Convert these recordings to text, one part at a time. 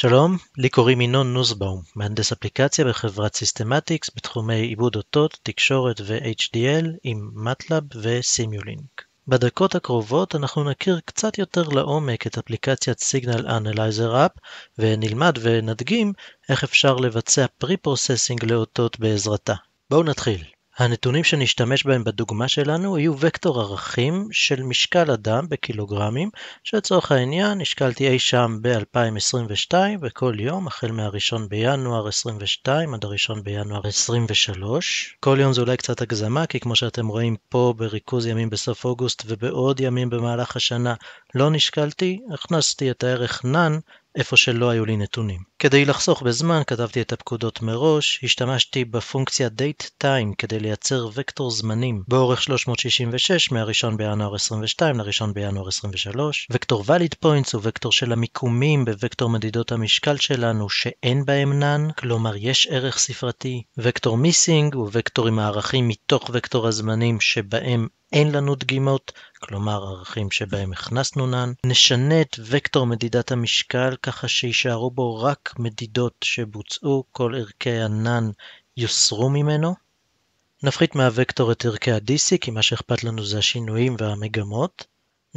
שלום, לי קוראים ינון נוסבאום, מהנדס אפליקציה בחברת סיסטמטיקס בתחומי עיבוד אותות, תקשורת ו-HDL עם MATLAB ו-Simulink. בדקות הקרובות אנחנו נכיר קצת יותר לעומק את אפליקציית Signal Analyzer App ונלמד ונדגים איך אפשר לבצע pre-processing לאותות בעזרתה. בואו נתחיל. הנתונים שנשתמש בהם בדוגמה שלנו יהיו וקטור ערכים של משקל אדם בקילוגרמים, שלצורך העניין נשקלתי אי שם ב-2022 וכל יום, החל מה-1 בינואר 22 עד ה-1 בינואר 23. כל יום זה אולי קצת הגזמה, כי כמו שאתם רואים פה בריכוז ימים בסוף אוגוסט ובעוד ימים במהלך השנה לא נשקלתי, הכנסתי את הערך נאן איפה שלא היו לי נתונים. כדי לחסוך בזמן כתבתי את הפקודות מראש, השתמשתי בפונקציה DateTime כדי לייצר וקטור זמנים באורך 366 מ 1 בינואר 22 ל-1 בינואר 23, וקטור Valid Points הוא וקטור של המיקומים בווקטור מדידות המשקל שלנו שאין בהם none, כלומר יש ערך ספרתי, וקטור Missing הוא וקטור עם הערכים מתוך וקטור הזמנים שבהם אין לנו דגימות, כלומר ערכים שבהם הכנסנו נן. נשנה את וקטור מדידת המשקל ככה שיישארו בו רק מדידות שבוצעו, כל ערכי הנן יוסרו ממנו. נפחית מהוקטור את ערכי ה-DC, כי מה שאכפת לנו זה השינויים והמגמות.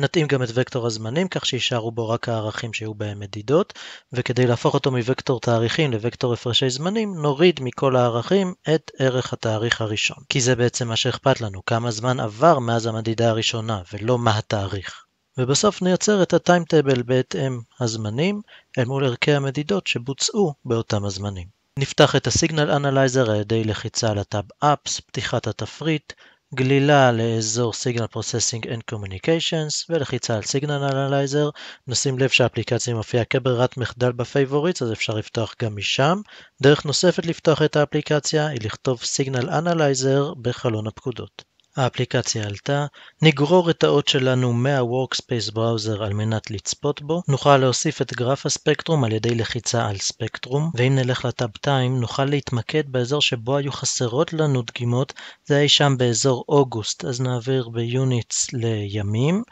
נתאים גם את וקטור הזמנים כך שיישארו בו רק הערכים שיהיו בהם מדידות, וכדי להפוך אותו מוקטור תאריכים לוקטור הפרשי זמנים, נוריד מכל הערכים את ערך התאריך הראשון. כי זה בעצם מה שאכפת לנו, כמה זמן עבר מאז המדידה הראשונה, ולא מה התאריך. ובסוף נייצר את הטיימטבל בהתאם הזמנים, אל מול ערכי המדידות שבוצעו באותם הזמנים. נפתח את הסיגנל אנלייזר על ידי לחיצה על הטאב אפס, פתיחת התפריט, גלילה לאזור Signal Processing and Communications ולחיצה על Signal Analyzer. נשים לב שהאפליקציה מופיעה כברירת מחדל בפייבוריטס, אז אפשר לפתוח גם משם. דרך נוספת לפתוח את האפליקציה היא לכתוב Signal Analyzer בחלון הפקודות. האפליקציה עלתה, נגרור את האות שלנו מה-Workspace Browser על מנת לצפות בו, נוכל להוסיף את גרף הספקטרום על ידי לחיצה על ספקטרום, ואם נלך לטאב טיים, נוכל להתמקד באזור שבו היו חסרות לנו דגימות, זה היה שם באזור אוגוסט, אז נעביר ביוניטס לימים,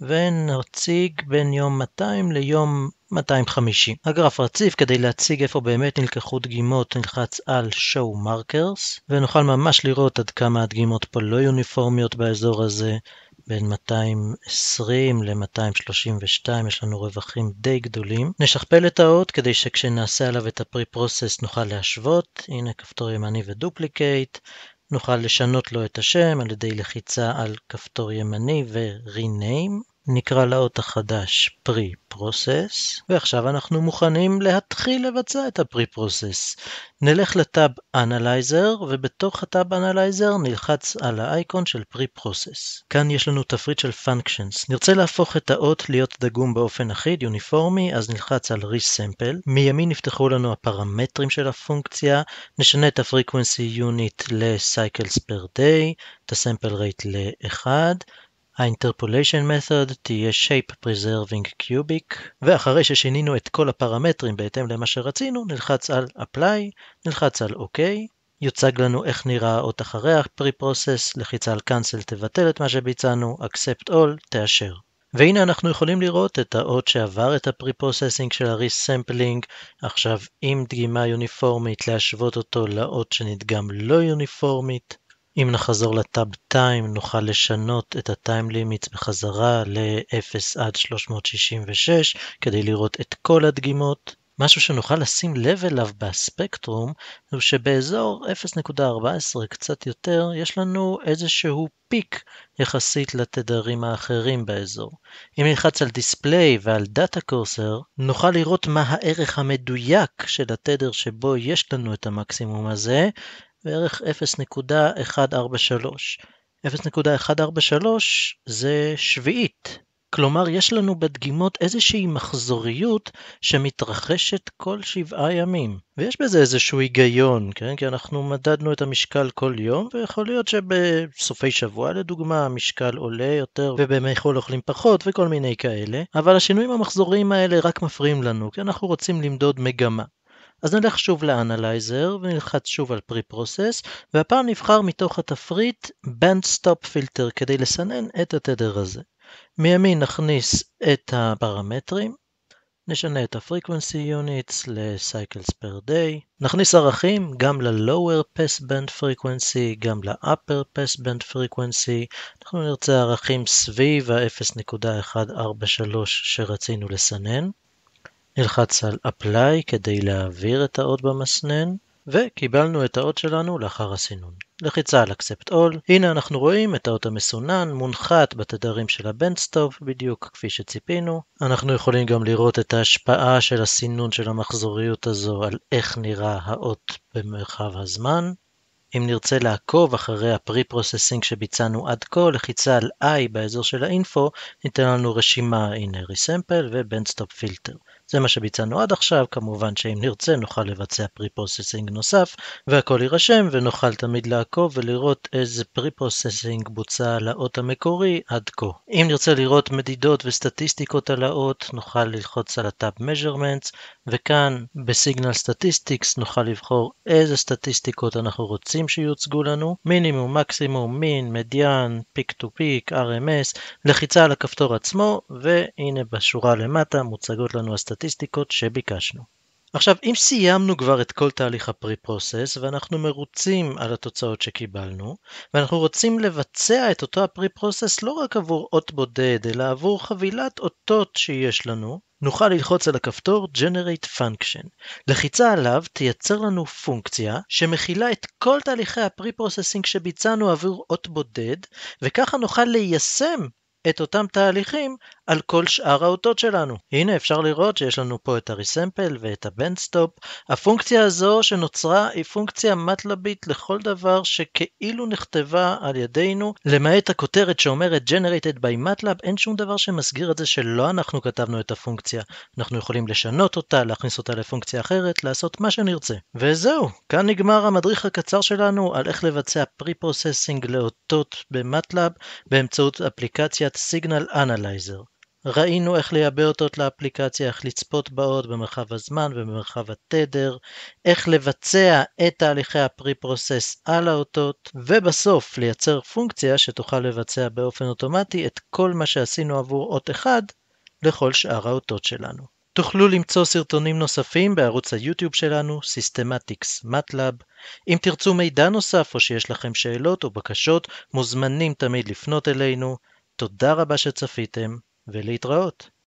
ונציג בין יום 200 ליום 250. הגרף רציף כדי להציג איפה באמת נלקחו דגימות נלחץ על show markers ונוכל ממש לראות עד כמה הדגימות פה לא יוניפורמיות באזור הזה בין 220 ל-232 יש לנו רווחים די גדולים. נשכפל את האות כדי שכשנעשה עליו את הפריפרוסס נוכל להשוות, הנה כפתור ימני ודופליקייט, נוכל לשנות לו את השם על ידי לחיצה על כפתור ימני ו-rename. נקרא לאות החדש pre-process, ועכשיו אנחנו מוכנים להתחיל לבצע את ה-pre-process. נלך לטאב Analyzer, ובתוך הטאב Analyzer נלחץ על האייקון של pre-process. כאן יש לנו תפריט של functions. נרצה להפוך את האות להיות דגום באופן אחיד, יוניפורמי, אז נלחץ על resample. מימין נפתחו לנו הפרמטרים של הפונקציה, נשנה את ה-frequency unit ל-cycles per day, את ה-sample rate ל-1, ה-interpolation method תהיה shape preserving cubic, ואחרי ששינינו את כל הפרמטרים בהתאם למה שרצינו, נלחץ על apply, נלחץ על OK, יוצג לנו איך נראה האות אחרי ה-pre-process, לחיצה על cancel תבטל את מה שביצענו, accept all תאשר. והנה אנחנו יכולים לראות את האות שעבר את ה-pre-processing של ה הריסמפלינג, עכשיו עם דגימה יוניפורמית להשוות אותו לאות שנדגם לא יוניפורמית. אם נחזור לטאב טיים נוכל לשנות את הטיים לימיט בחזרה ל-0 עד 366 כדי לראות את כל הדגימות. משהו שנוכל לשים לב אליו בספקטרום הוא שבאזור 0.14 קצת יותר יש לנו איזשהו פיק יחסית לתדרים האחרים באזור. אם נלחץ על דיספליי ועל דאטה קורסר נוכל לראות מה הערך המדויק של התדר שבו יש לנו את המקסימום הזה בערך 0.143. 0.143 זה שביעית. כלומר, יש לנו בדגימות איזושהי מחזוריות שמתרחשת כל שבעה ימים. ויש בזה איזשהו היגיון, כן? כי אנחנו מדדנו את המשקל כל יום, ויכול להיות שבסופי שבוע, לדוגמה, המשקל עולה יותר, ובימי חול אוכלים פחות, וכל מיני כאלה, אבל השינויים המחזוריים האלה רק מפריעים לנו, כי אנחנו רוצים למדוד מגמה. אז נלך שוב לאנלייזר ונלחץ שוב על pre-process והפעם נבחר מתוך התפריט band stop filter כדי לסנן את התדר הזה. מימין נכניס את הפרמטרים, נשנה את ה-frequency units ל-cycles per day, נכניס ערכים גם ל-lower pass band frequency, גם ל-upper pass band frequency, אנחנו נרצה ערכים סביב ה-0.143 שרצינו לסנן. נלחץ על Apply כדי להעביר את האות במסנן, וקיבלנו את האות שלנו לאחר הסינון. לחיצה על Accept All, הנה אנחנו רואים את האות המסונן מונחת בתדרים של הבנדסטופ, בדיוק כפי שציפינו. אנחנו יכולים גם לראות את ההשפעה של הסינון של המחזוריות הזו על איך נראה האות במרחב הזמן. אם נרצה לעקוב אחרי הפרי-פרוססינג שביצענו עד כה, לחיצה על I באזור של האינפו, ניתן לנו רשימה, הנה ריסמפל ובנדסטופ פילטר. זה מה שביצענו עד עכשיו, כמובן שאם נרצה נוכל לבצע pre-processing נוסף והכל יירשם ונוכל תמיד לעקוב ולראות איזה pre-processing בוצע על האות המקורי עד כה. אם נרצה לראות מדידות וסטטיסטיקות על האות נוכל ללחוץ על הטאב measurements וכאן בסיגנל סטטיסטיקס נוכל לבחור איזה סטטיסטיקות אנחנו רוצים שיוצגו לנו, מינימום, מקסימום, מין, מדיאן, פיק טו פיק, RMS, לחיצה על הכפתור עצמו והנה בשורה למטה מוצגות לנו הסטטיסטיקות הסטטיסטיקות שביקשנו. עכשיו, אם סיימנו כבר את כל תהליך הפרי-פרוסס ואנחנו מרוצים על התוצאות שקיבלנו, ואנחנו רוצים לבצע את אותו הפרי-פרוסס לא רק עבור אות בודד, אלא עבור חבילת אותות שיש לנו, נוכל ללחוץ על הכפתור Generate Function. לחיצה עליו תייצר לנו פונקציה שמכילה את כל תהליכי הפרי-פרוססינג שביצענו עבור אות בודד, וככה נוכל ליישם את אותם תהליכים על כל שאר האותות שלנו. הנה אפשר לראות שיש לנו פה את הריסמפל ואת הבנדסטופ. הפונקציה הזו שנוצרה היא פונקציה מטלבית לכל דבר שכאילו נכתבה על ידינו, למעט הכותרת שאומרת Generated by MATLAB, אין שום דבר שמסגיר את זה שלא אנחנו כתבנו את הפונקציה. אנחנו יכולים לשנות אותה, להכניס אותה לפונקציה אחרת, לעשות מה שנרצה. וזהו, כאן נגמר המדריך הקצר שלנו על איך לבצע pre-processing לאותות במטלאב באמצעות אפליקציית Signal Analyzer. ראינו איך לייבא אותות לאפליקציה, איך לצפות באות במרחב הזמן ובמרחב התדר, איך לבצע את תהליכי הפרי-פרוסס על האותות, ובסוף לייצר פונקציה שתוכל לבצע באופן אוטומטי את כל מה שעשינו עבור אות אחד לכל שאר האותות שלנו. תוכלו למצוא סרטונים נוספים בערוץ היוטיוב שלנו, Systematics MATLAB. אם תרצו מידע נוסף או שיש לכם שאלות או בקשות, מוזמנים תמיד לפנות אלינו. תודה רבה שצפיתם. ולהתראות.